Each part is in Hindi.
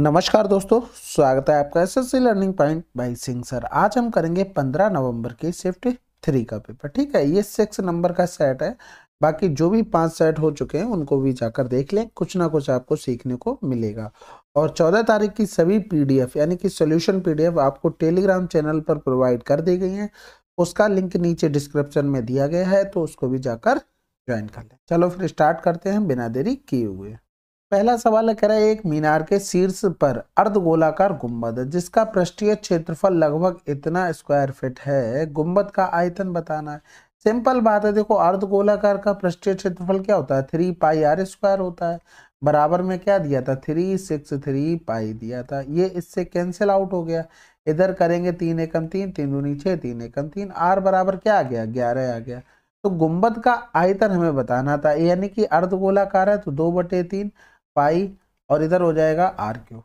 नमस्कार दोस्तों स्वागत है आपका S S C learning point by Singh sir आज हम करेंगे पंद्रह नवंबर के शिफ्ट थ्री का पेपर ठीक है ये सिक्स नंबर का सेट है बाकी जो भी पांच सेट हो चुके हैं उनको भी जाकर देख लें कुछ ना कुछ आपको सीखने को मिलेगा और चौदह तारीख की सभी पीडीएफ यानी कि सोल्यूशन पी आपको टेलीग्राम चैनल पर प्रोवाइड कर दी गई है उसका लिंक नीचे डिस्क्रिप्शन में दिया गया है तो उसको भी जाकर ज्वाइन कर लें चलो फिर स्टार्ट करते हैं बिना देरी किए हुए पहला सवाल कह रहा है एक मीनार के शीर्ष पर अर्ध गोलाकार गुम्बद जिसका पृष्ठीय क्षेत्रफल लगभग इतना स्क्वायर फिट है गुम्बद का आयतन बताना है सिंपल बात है देखो अर्ध गोलाकार का पृष्ठीय क्षेत्रफल क्या होता है थ्री पाई आर स्क्वायर होता है बराबर में क्या दिया था थ्री सिक्स थ्री पाई दिया था ये इससे कैंसिल आउट हो गया इधर करेंगे तीन एकम तीन तीन दो नीचे तीन एकम तीन आर बराबर क्या आ गया ग्यारह आ गया तो गुम्बद का आयतन हमें बताना था यानी कि अर्ध गोलाकार है तो दो बटे तीन पाई और इधर हो जाएगा आर क्यू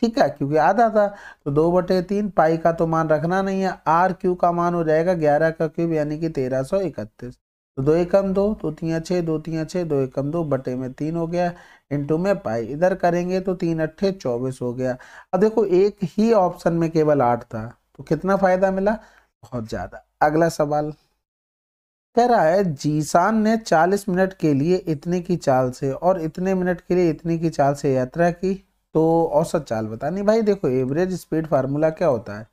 ठीक है क्योंकि आधा था तो दो बटे तीन पाई का तो मान रखना नहीं है आर क्यू का मान हो जाएगा ग्यारह का क्यूब यानी कि तेरह सौ इकतीस तो दो एकम दो तो तीन छः दो तीन छः दो एकम दो बटे में तीन हो गया इंटू में पाई इधर करेंगे तो तीन अट्ठे चौबीस हो गया अब देखो एक ही ऑप्शन में केवल आठ था तो कितना फ़ायदा मिला बहुत ज़्यादा अगला सवाल कह रहा है जीसान ने 40 मिनट के लिए इतने की चाल से और इतने मिनट के लिए इतने की चाल से यात्रा की तो औसत चाल बतानी भाई देखो एवरेज स्पीड फार्मूला क्या होता है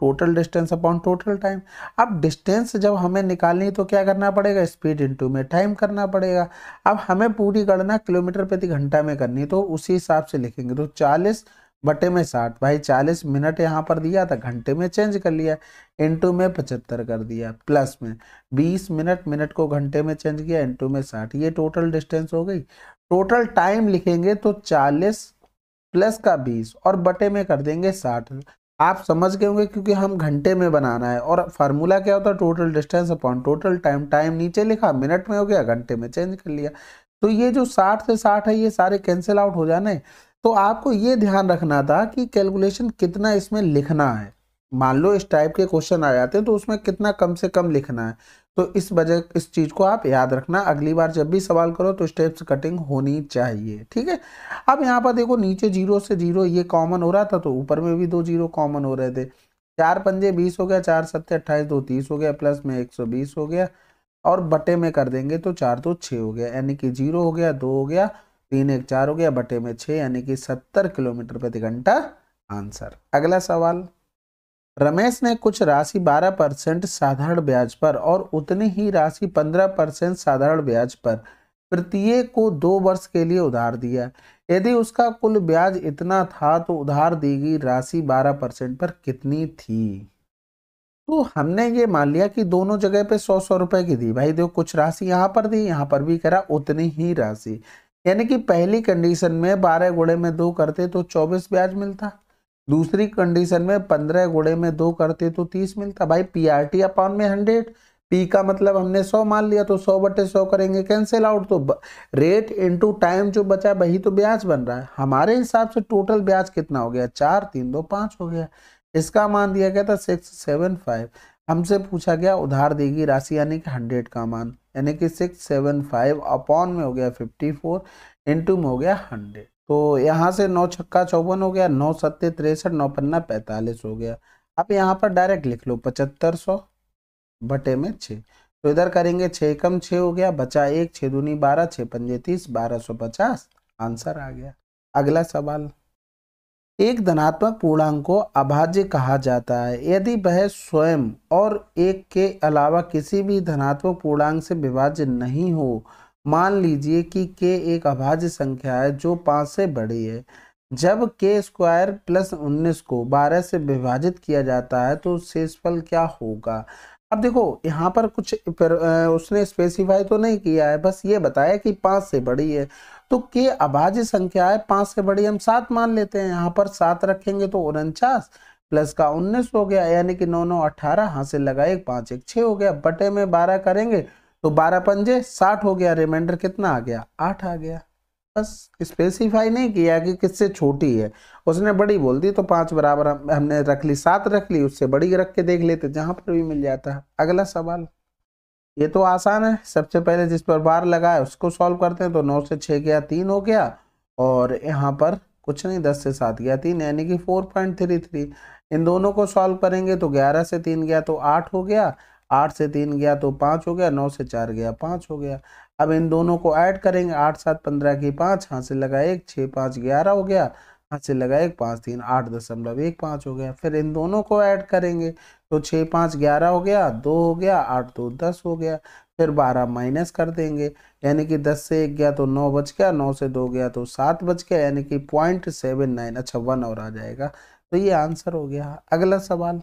total distance upon total time अब डिस्टेंस जब हमें निकालनी तो क्या करना पड़ेगा स्पीड इंटू में टाइम करना पड़ेगा अब हमें पूरी गणना किलोमीटर प्रति घंटा में करनी तो उसी हिसाब से लिखेंगे तो चालीस बटे में साठ भाई चालीस मिनट यहाँ पर दिया था घंटे में चेंज कर लिया इंटू में पचहत्तर कर दिया प्लस में बीस मिनट मिनट को घंटे में चेंज किया इंटू में साठ ये टोटल डिस्टेंस हो गई टोटल टाइम लिखेंगे तो चालीस प्लस का बीस और बटे में कर देंगे साठ आप समझ गए होंगे क्योंकि हम घंटे में बनाना है और फार्मूला क्या होता है total distance upon total time time नीचे लिखा मिनट में हो गया घंटे में चेंज कर लिया तो ये जो साठ से साठ है ये सारे कैंसिल आउट हो जाने तो आपको ये ध्यान रखना था कि कैलकुलेशन कितना इसमें लिखना है मान लो इस टाइप के क्वेश्चन आ जाते हैं तो उसमें कितना कम से कम लिखना है तो इस वजह इस चीज़ को आप याद रखना अगली बार जब भी सवाल करो तो स्टेप्स कटिंग होनी चाहिए ठीक है अब यहाँ पर देखो नीचे जीरो से जीरो ये कॉमन हो रहा था तो ऊपर में भी दो जीरो कॉमन हो रहे थे चार पंजे बीस हो गया चार सत्ते अट्ठाईस दो तीस हो गया प्लस में एक सौ बीस हो गया और बटे में कर देंगे तो चार दो छः हो गया यानी कि जीरो हो गया दो हो गया तीन एक चार हो गया बटे में छः यानी कि सत्तर किलोमीटर प्रति घंटा आंसर अगला सवाल रमेश ने कुछ राशि 12 परसेंट साधारण ब्याज पर और उतनी ही राशि 15 परसेंट साधारण ब्याज पर प्रत्येक को दो वर्ष के लिए उधार दिया यदि उसका कुल ब्याज इतना था तो उधार दी गई राशि 12 परसेंट पर कितनी थी तो हमने ये मान लिया कि दोनों जगह पे सौ सौ रुपए की दी भाई देखो कुछ राशि यहाँ पर दी यहाँ पर भी करा उतनी ही राशि यानी कि पहली कंडीशन में बारह गुड़े में दो करते तो चौबीस ब्याज मिलता दूसरी कंडीशन में पंद्रह गुड़े में दो करते तो तीस मिलता भाई पी आर टी अपॉन में हंड्रेड पी का मतलब हमने सौ मान लिया तो सौ बटे सौ करेंगे कैंसिल आउट तो रेट इनटू टाइम जो बचा वही तो ब्याज बन रहा है हमारे हिसाब से टोटल ब्याज कितना हो गया चार तीन दो पाँच हो गया इसका मान दिया गया था सिक्स सेवन फाइव हमसे पूछा गया उधार देगी राशि यानी कि हंड्रेड का मान यानी कि सिक्स सेवन फाइव अपॉन में हो गया फिफ्टी फोर इंटू में हो गया हंड्रेड तो यहाँ से नौ छक्का चौवन हो गया नौ सत्ते तिरसठ नौ पन्ना पैंतालीस हो गया आप यहाँ पर डायरेक्ट लिख लो पचहत्तर सौ बटे में छः तो इधर करेंगे छः कम छः हो गया बचा एक छः दूनी बारह छः पंजे तीस बारह सौ पचास आंसर आ गया अगला सवाल एक धनात्मक पूर्णांक को अभाज्य कहा जाता है यदि वह स्वयं और एक के अलावा किसी भी धनात्मक पूर्णांक से विभाज्य नहीं हो मान लीजिए कि के एक अभाज्य संख्या है जो पाँच से बड़ी है जब के स्क्वायर प्लस उन्नीस को बारह से विभाजित किया जाता है तो शेषफल क्या होगा अब देखो यहाँ पर कुछ पर, उसने स्पेसिफाई तो नहीं किया है बस ये बताया कि पाँच से बड़ी है तो के अभाज्य संख्या है पांच से बड़ी हम सात मान लेते हैं यहाँ पर सात रखेंगे तो उनचास प्लस का उन्नीस हो गया यानी कि नौ नौ अठारह हाँ से लगा एक पांच एक छ हो गया बटे में बारह करेंगे तो बारह पंजे साठ हो गया रिमाइंडर कितना आ गया आठ आ गया बस स्पेसिफाई नहीं किया कि किससे छोटी है उसने बड़ी बोल दी तो पांच बराबर हमने रख ली सात रख ली उससे बड़ी रख के देख लेते जहाँ पर भी मिल जाता है अगला सवाल ये तो आसान है सबसे पहले जिस पर बार लगा है उसको सॉल्व करते हैं तो नौ से छः गया तीन हो गया और यहाँ पर कुछ नहीं दस से सात गया तीन यानी कि फोर पॉइंट थ्री थ्री इन दोनों को सॉल्व करेंगे तो ग्यारह से तीन गया तो आठ हो गया आठ से तीन गया तो पाँच हो गया नौ से चार गया पाँच हो गया अब इन दोनों को ऐड करेंगे आठ सात पंद्रह की पाँच हाँ से लगा एक छः पाँच ग्यारह हो गया यहाँ से लगाए पाँच तीन आठ दशमलव एक पाँच हो गया फिर इन दोनों को ऐड करेंगे तो छः पाँच ग्यारह हो गया दो हो गया आठ दो दस हो गया फिर बारह माइनस कर देंगे यानी कि दस से एक गया तो नौ बच गया नौ से दो गया तो सात बच गया यानी कि पॉइंट सेवन नाइन अच्छा वन और आ जाएगा तो ये आंसर हो गया अगला सवाल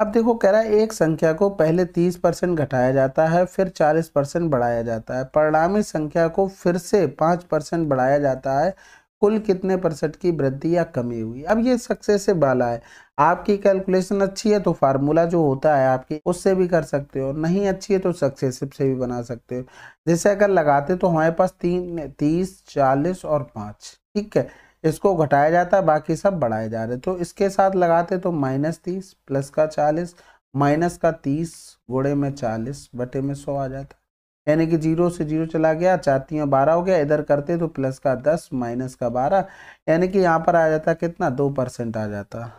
अब देखो कह रहा है एक संख्या को पहले तीस परसेंट घटाया जाता है फिर चालीस परसेंट बढ़ाया जाता है परिणामी संख्या को फिर से पाँच परसेंट बढ़ाया जाता है कुल कितने परसेंट की वृद्धि या कमी हुई अब ये सक्सेस से वाला है आपकी कैलकुलेशन अच्छी है तो फार्मूला जो होता है आपकी उससे भी कर सकते हो नहीं अच्छी है तो सक्सेसिव से भी बना सकते हो जैसे अगर लगाते तो हमारे पास तीन तीस चालीस और पाँच ठीक है इसको घटाया जाता है बाकी सब बढ़ाए जा रहे तो इसके साथ लगाते तो माइनस तीस प्लस का चालीस माइनस का तीस गुड़े में चालीस बटे में सौ आ जाता यानी कि जीरो से जीरो चला गया चातियों बारह हो गया इधर करते तो प्लस का दस माइनस का बारह यानी कि यहाँ पर आ जाता कितना दो परसेंट आ जाता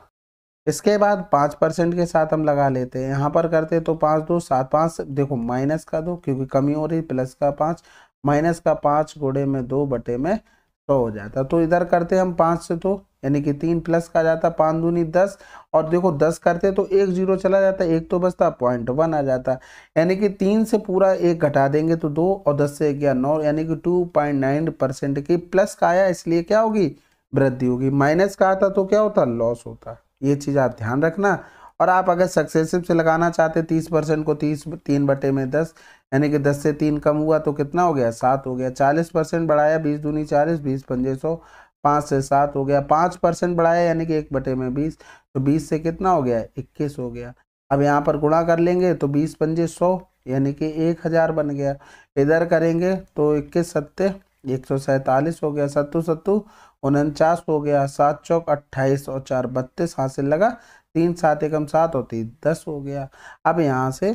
इसके बाद पाँच परसेंट के साथ हम लगा लेते हैं यहाँ पर करते तो पाँच दो सात पाँच देखो माइनस का दो क्योंकि कमी हो रही प्लस का पाँच माइनस का पाँच घोड़े में दो बटे में सौ तो हो जाता तो इधर करते हम पाँच से तो यानी कि तीन प्लस का जाता पाँच दूनी दस और देखो दस करते तो एक जीरो चला जाता एक तो बचता पॉइंट वन आ जाता यानी कि तीन से पूरा एक घटा देंगे तो दो और दस से ग्यारह नौ यानी कि टू पॉइंट नाइन परसेंट की प्लस का आया इसलिए क्या होगी वृद्धि होगी माइनस का आता तो क्या होता लॉस होता ये चीज़ आप ध्यान रखना और आप अगर सक्सेसिव से लगाना चाहते तीस परसेंट को तीस तीन बटे में दस यानी कि दस से तीन कम हुआ तो कितना हो गया सात हो गया चालीस परसेंट बढ़ाया बीस दूनी चालीस बीस पंजे सौ पाँच से सात हो गया पाँच परसेंट बढ़ाया यानी कि एक बटे में बीस तो बीस से कितना हो गया इक्कीस हो गया अब यहाँ पर गुणा कर लेंगे तो बीस पंजे सौ यानी कि एक हज़ार बन गया इधर करेंगे तो इक्कीस सत्ते एक सौ सैंतालीस हो गया सत्तू सत्तू उनचास हो गया सात चौक अट्ठाईस और चार बत्तीस हासिल लगा तीन सात एकम सात होती दस हो गया अब यहाँ से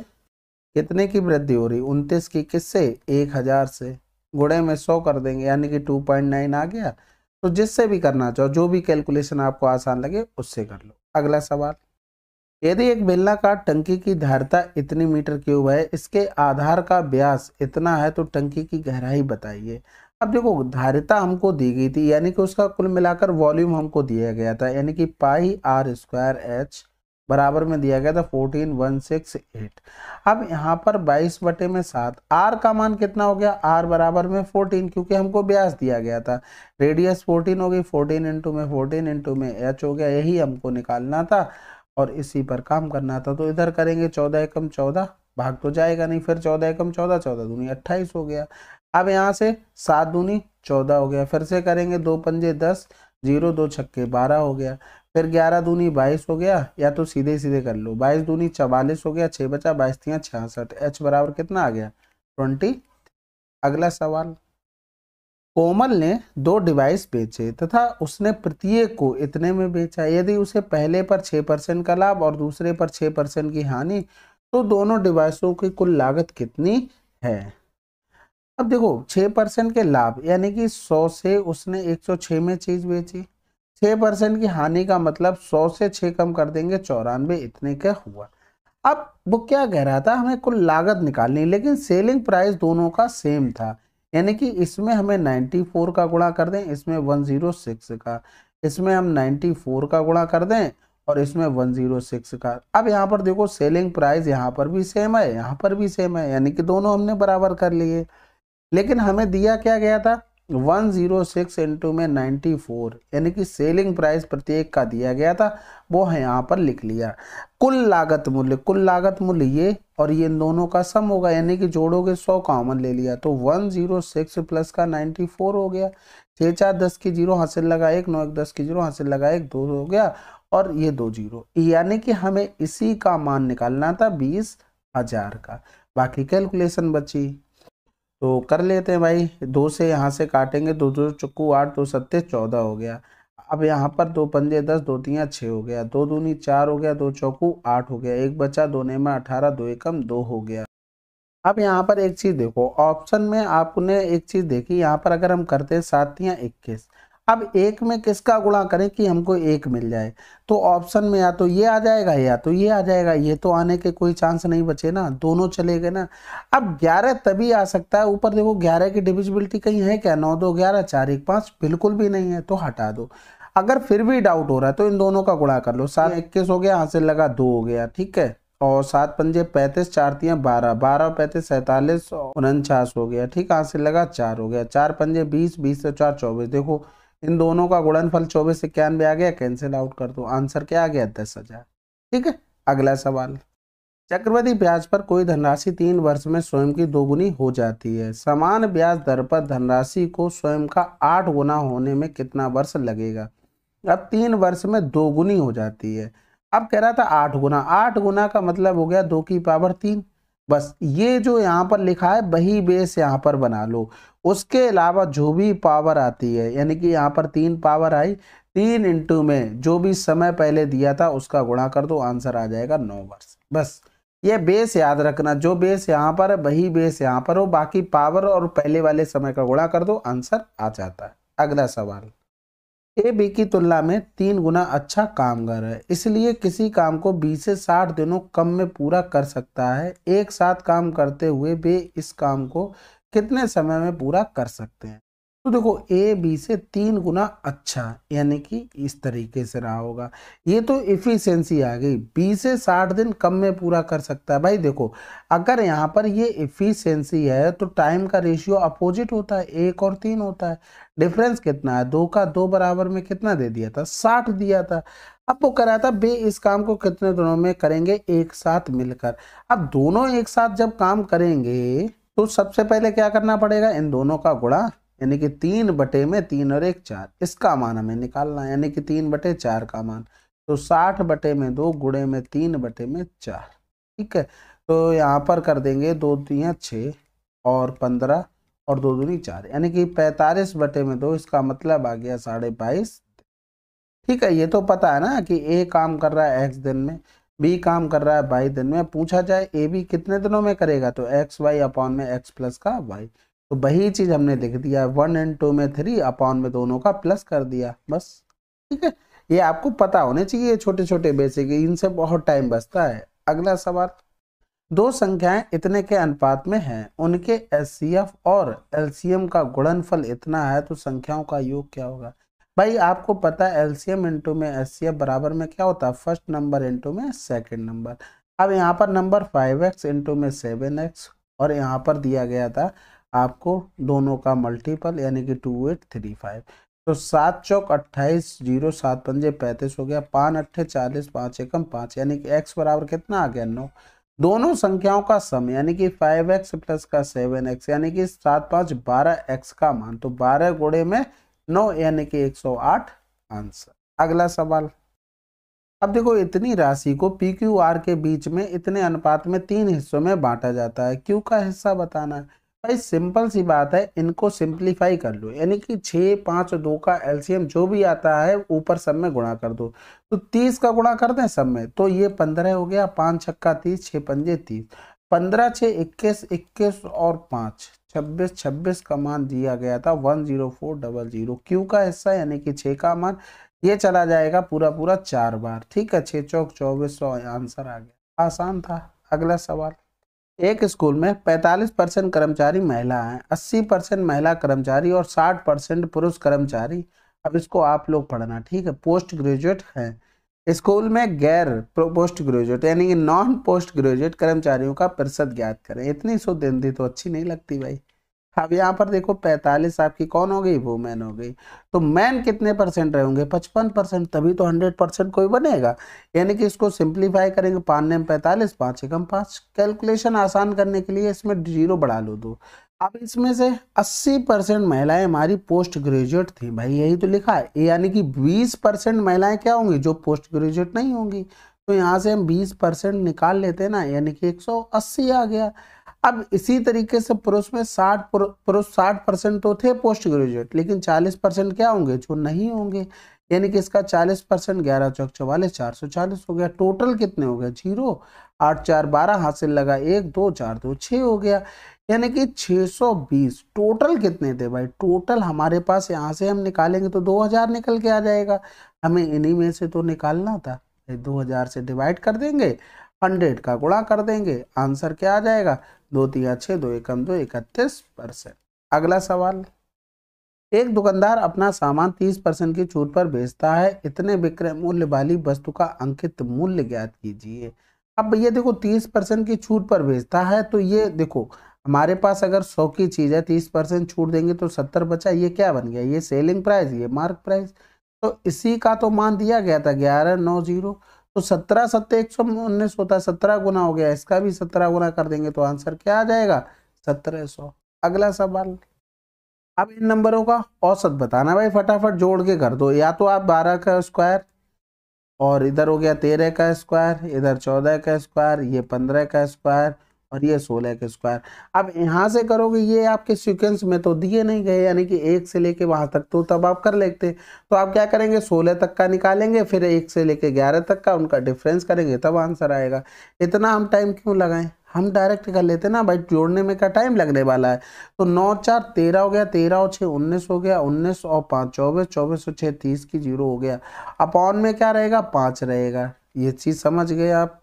कितने की वृद्धि हो रही उनतीस की किससे एक हज़ार से गुड़े में सौ कर देंगे यानी कि टू पॉइंट नाइन आ गया तो जिससे भी करना चाहो जो भी कैलकुलेशन आपको आसान लगे उससे कर लो अगला सवाल यदि एक बेलना का टंकी की धारता इतनी मीटर क्यूब है इसके आधार का ब्यास इतना है तो टंकी की गहराई बताइए अब देखो धारिता हमको दी गई थी यानी कि उसका कुल मिलाकर वॉल्यूम हमको दिया गया था यानी कि पाई आर स्क्वायर एच बराबर में दिया गया था फोर्टीन वन सिक्स एट अब यहाँ पर बाईस बटे में सात आर का मान कितना हो गया आर बराबर में फोर्टीन क्योंकि हमको ब्यास दिया गया था रेडियस फोर्टीन हो गई फोर्टीन इंटू में फोर्टीन इंटू में एच हो गया यही हमको निकालना था और इसी पर काम करना था तो इधर करेंगे चौदह एकम चौदह भाग तो जाएगा नहीं फिर चौदह एकम चौदह चौदह दूनी अट्ठाईस हो गया अब यहाँ से सात दूनी चौदह हो गया फिर से करेंगे दो पंजे दस जीरो दो छक्के बारह हो गया फिर ग्यारह दूनी बाईस हो गया या तो सीधे सीधे कर लो बाईस दूनी चवालीस हो गया छः बचा बाईस तियाँ छियासठ एच बराबर कितना आ गया ट्वेंटी अगला सवाल कोमल ने दो डिवाइस बेचे तथा उसने प्रत्येक को इतने में बेचा यदि उसे पहले पर छः परसेंट का लाभ और दूसरे पर छः परसेंट की हानि तो दोनों डिवाइसों की कुल लागत कितनी है अब देखो छः परसेंट के लाभ यानी कि सौ से उसने एक सौ छः में चीज़ बेची छः परसेंट की हानि का मतलब सौ से छः कम कर देंगे चौरानवे इतने का हुआ अब वो क्या कह रहा था हमें कुल लागत निकालनी लेकिन सेलिंग प्राइस दोनों का सेम था यानी कि इसमें हमें 94 का गुणा कर दें इसमें 106 का इसमें हम 94 का गुणा कर दें और इसमें 106 का अब यहाँ पर देखो सेलिंग प्राइस यहाँ पर भी सेम है यहाँ पर भी सेम है यानी कि दोनों हमने बराबर कर लिए लेकिन हमें दिया क्या गया था वन जीरो सिक्स इंटू में नाइन्टी फोर यानी कि सेलिंग प्राइस प्रत्येक का दिया गया था वो है यहाँ पर लिख लिया कुल लागत मूल्य कुल लागत मूल्य ये और ये दोनों का सम होगा यानी कि जोड़ोगे सौ कॉमन ले लिया तो वन जीरो सिक्स प्लस का नाइन्टी फोर हो गया छः चार दस की जीरो हासिल लगा एक नौ एक दस की जीरो हासिल लगा एक दो हो गया और ये दो जीरो यानी कि हमें इसी का मान निकालना था बीस हजार का बाकी कैलकुलेशन बची तो कर लेते हैं भाई दो से यहाँ से काटेंगे दो दो चक्कू आठ दो सत्ते चौदह हो गया अब यहाँ पर दो पंजे दस दो तिया छः हो गया दो दूनी चार हो गया दो चौकू आठ हो गया एक बचा दो ने में अठारह दो एकम दो हो गया अब यहाँ पर एक चीज़ देखो ऑप्शन में आपने एक चीज़ देखी यहाँ पर अगर हम करते हैं सात इक्कीस अब एक में किसका गुणा करें कि हमको एक मिल जाए तो ऑप्शन में या तो ये आ जाएगा या तो ये आ जाएगा ये तो आने के कोई चांस नहीं बचे ना दोनों चले गए ना अब ग्यारह तभी आ सकता है ऊपर देखो ग्यारह की डिविजिबिलिटी कहीं है क्या नौ दो ग्यारह चार एक पाँच बिल्कुल भी नहीं है तो हटा दो अगर फिर भी डाउट हो रहा है तो इन दोनों का गुणा कर लो सात इक्कीस हो गया हासिल लगा दो हो गया ठीक है और सात पंजे पैंतीस चार बारह बारह पैंतीस सैंतालीस उनचास हो गया ठीक हासिल लगा चार हो गया चार पंजे बीस बीस से चार चौबीस देखो इन दोनों का गुणनफल चौबीस इक्यानवे आ गया कैंसिल आउट कर दो आंसर क्या आ गया दस हजार ठीक है अगला सवाल चक्रवर्ती ब्याज पर कोई धनराशि तीन वर्ष में स्वयं की दोगुनी हो जाती है समान ब्याज दर पर धनराशि को स्वयं का आठ गुना होने में कितना वर्ष लगेगा अब तीन वर्ष में दोगुनी हो जाती है अब कह रहा था आठ गुना आठ गुना का मतलब हो गया दो की पावर तीन बस ये जो यहाँ पर लिखा है वही बेस यहाँ पर बना लो उसके अलावा जो भी पावर आती है यानी कि यहाँ पर तीन पावर आई तीन इंटू में जो भी समय पहले दिया था उसका गुणा कर दो आंसर आ जाएगा नौ वर्ष बस ये बेस याद रखना जो बेस यहाँ पर है वही बेस यहाँ पर हो बाकी पावर और पहले वाले समय का गुणा कर दो आंसर आ जाता है अगला सवाल ए बी की तुलना में तीन गुना अच्छा कामगार है इसलिए किसी काम को बी से साठ दिनों कम में पूरा कर सकता है एक साथ काम करते हुए भी इस काम को कितने समय में पूरा कर सकते हैं तो देखो ए बी से तीन गुना अच्छा यानी कि इस तरीके से रहा होगा ये तो इफ़िशेंसी आ गई बी से साठ दिन कम में पूरा कर सकता है भाई देखो अगर यहाँ पर ये इफ़िशेंसी है तो टाइम का रेशियो अपोजिट होता है एक और तीन होता है डिफरेंस कितना है दो का दो बराबर में कितना दे दिया था साठ दिया था अब वो कह रहा था बे इस काम को कितने दिनों में करेंगे एक साथ मिलकर अब दोनों एक साथ जब काम करेंगे तो सबसे पहले क्या करना पड़ेगा इन दोनों का गुणा यानी कि तीन बटे में तीन और एक चार इसका मान हमें निकालना है यानी कि तीन बटे चार का मान तो साठ बटे में दो गुड़े में तीन बटे में चार ठीक है तो यहाँ पर कर देंगे दो दुनिया छः और पंद्रह और दो दुनी चार यानी कि पैंतालीस बटे में दो इसका मतलब आ गया साढ़े बाईस ठीक है ये तो पता है ना कि ए काम कर रहा है एक्स दिन में बी काम कर रहा है बाई दिन में पूछा जाए ए बी कितने दिनों में करेगा तो एक्स वाई अपॉन में एक्स प्लस का वाई तो वही चीज़ हमने लिख दिया वन एंड टू में थ्री अपॉन में दोनों का प्लस कर दिया बस ठीक है ये आपको पता होने चाहिए छोटे छोटे बेसिक इनसे बहुत टाइम बचता है अगला सवाल दो संख्याएं इतने के अनुपात में हैं उनके एस और एल का गुणनफल इतना है तो संख्याओं का योग क्या होगा भाई आपको पता है एल सी एम इंटू में एस सी एफ बराबर में क्या होता है फर्स्ट नंबर इंटू में सेकेंड नंबर अब यहाँ पर नंबर फाइव एक्स इंटू में सेवन एक्स और यहाँ पर दिया गया था आपको दोनों का मल्टीपल यानी कि टू एट थ्री फाइव तो सात चौक अट्ठाईस जीरो सात पंजे पैंतीस हो गया पाँच अट्ठे चालीस पाँच एकम पाँच यानी कि एक्स बराबर कितना आ गया नौ दोनों संख्याओं का सम यानी कि फाइव एक्स प्लस का सेवन एक्स यानी कि सात पाँच बारह एक्स का मान तो बारह गोड़े में नौ यानी कि एक सौ आठ आंसर अगला सवाल अब देखो इतनी राशि को पी क्यू आर के बीच में इतने अनुपात में तीन हिस्सों में बांटा जाता है क्यू का हिस्सा बताना है भाई सिंपल सी बात है इनको सिंप्लीफाई कर लो यानी कि छः पाँच और दो का एलसीएम जो भी आता है ऊपर सब में गुणा कर दो तो तीस का गुणा कर दें सब में तो ये पंद्रह हो गया पाँच छक्का तीस छः पंजे तीस पंद्रह छः इक्कीस इक्कीस और पाँच छब्बीस छब्बीस का मान दिया गया था one zero four double zero Q का हिस्सा यानी कि छः का मान ये चला जाएगा पूरा पूरा चार बार ठीक है छः चौक चौबीस सौ आंसर आ गया आसान था अगला सवाल एक स्कूल में 45 परसेंट कर्मचारी महिला हैं 80 परसेंट महिला कर्मचारी और 60 परसेंट पुरुष कर्मचारी अब इसको आप लोग पढ़ना ठीक है पोस्ट ग्रेजुएट हैं स्कूल में गैर पोस्ट ग्रेजुएट यानी कि नॉन पोस्ट ग्रेजुएट कर्मचारियों का प्रतिशत ज्ञात करें इतनी शुद्ध हिंदी तो अच्छी नहीं लगती भाई अब यहाँ पर देखो पैंतालीस आपकी कौन हो गई मैन हो गई तो मैन कितने परसेंट रहेंगे पचपन परसेंट तभी तो हंड्रेड परसेंट कोई बनेगा यानी कि इसको सिंप्लीफाई करेंगे पाँच ने पैंतालीस पाँच एकम पाँच कैलकुलेशन आसान करने के लिए इसमें जीरो बढ़ा लो दो अब इसमें से 80 परसेंट महिलाएं हमारी पोस्ट ग्रेजुएट थी भाई यही तो लिखा है यानी कि बीस परसेंट महिलाएं क्या होंगी जो पोस्ट ग्रेजुएट नहीं होंगी तो यहाँ से हम बीस परसेंट निकाल लेते हैं ना यानी कि एक आ गया अब इसी तरीके से पुरुष में साठ पुरुष साठ परसेंट तो थे पोस्ट ग्रेजुएट लेकिन चालीस परसेंट क्या होंगे जो नहीं होंगे यानी कि इसका चालीस परसेंट ग्यारह चौक चौवालीस चार सौ चालीस हो गया टोटल कितने हो गए जीरो आठ चार बारह हासिल लगा एक दो चार दो छः हो गया यानी कि 620 टोटल कितने थे भाई टोटल हमारे पास यहाँ से हम निकालेंगे तो 2000 निकल के आ जाएगा हमें इन्हीं में से तो निकालना था दो हज़ार से डिवाइड कर देंगे हंड्रेड का गुणा कर देंगे आंसर क्या आ जाएगा दो तीन छः दो एकम दो इकतीस परसेंट अगला सवाल एक दुकानदार अपना सामान तीस परसेंट की छूट पर बेचता है इतने विक्रय मूल्य वाली वस्तु का अंकित मूल्य ज्ञात कीजिए अब ये देखो तीस परसेंट की छूट पर बेचता है तो ये देखो हमारे पास अगर सौ की चीज़ है तीस परसेंट छूट देंगे तो सत्तर बचा ये क्या बन गया ये सेलिंग प्राइस ये मार्क प्राइस तो इसी का तो मान दिया गया था ग्यारह नौ जीरो तो सत्रह सत्तर एक सौ उन्नीस होता है सत्रह गुना हो गया इसका भी सत्रह गुना कर देंगे तो आंसर क्या आ जाएगा सत्रह सौ अगला सवाल अब इन नंबरों का औसत बताना भाई फटाफट जोड़ के कर दो या तो आप बारह का स्क्वायर और इधर हो गया तेरह का स्क्वायर इधर चौदह का स्क्वायर ये पंद्रह का स्क्वायर और ये सोलह के स्क्वायर अब यहाँ से करोगे ये आपके सीक्वेंस में तो दिए नहीं गए यानी कि एक से लेके वहाँ तक तो तब आप कर लेते तो आप क्या करेंगे सोलह तक का निकालेंगे फिर एक से लेके ग्यारह तक का उनका डिफरेंस करेंगे तब आंसर आएगा इतना हम टाइम क्यों लगाएं हम डायरेक्ट कर लेते ना भाई जोड़ने में का टाइम लगने वाला है तो नौ चार तेरह हो गया तेरह और छः उन्नीस हो गया उन्नीस और पाँच चौबीस चौबीस और छः तीस की जीरो हो गया अपॉन में क्या रहेगा पाँच रहेगा ये चीज़ समझ गए आप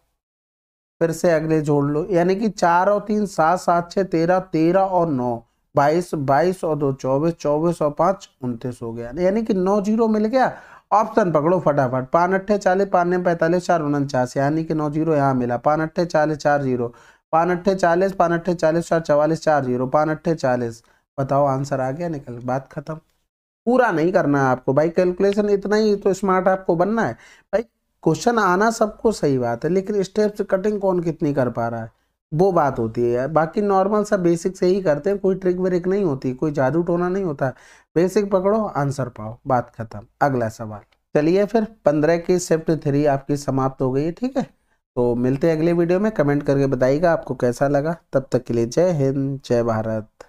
फिर से अगले जोड़ लो यानी कि चार और तीन सात सात छः तेरह तेरह और नौ बाईस बाईस और दो चौबीस चौबीस और पाँच उनतीस हो गया यानी कि नौ जीरो मिल गया ऑप्शन पकड़ो फटाफट पान अट्ठे चालीस पान पैंतालीस चार उनचास यानी कि नौ जीरो यहाँ मिला पान अट्ठे चालीस चार जीरो पान अट्ठे चालीस पान अट्ठे चालीस चार चवालीस चार जीरो पान अट्ठे चालीस बताओ आंसर आ गया निकल बात खत्म पूरा नहीं करना है आपको भाई कैलकुलेशन इतना ही तो स्मार्ट आपको बनना है भाई क्वेश्चन आना सबको सही बात है लेकिन स्टेप्स कटिंग कौन कितनी कर पा रहा है वो बात होती है यार बाकी नॉर्मल सब बेसिक से ही करते हैं कोई ट्रिक व्रिक नहीं होती कोई जादू टोना नहीं होता बेसिक पकड़ो आंसर पाओ बात खत्म अगला सवाल चलिए फिर पंद्रह की सेप्ट थ्री आपकी समाप्त हो गई है ठीक है तो मिलते हैं अगले वीडियो में कमेंट करके बताइएगा आपको कैसा लगा तब तक के लिए जय हिंद जय भारत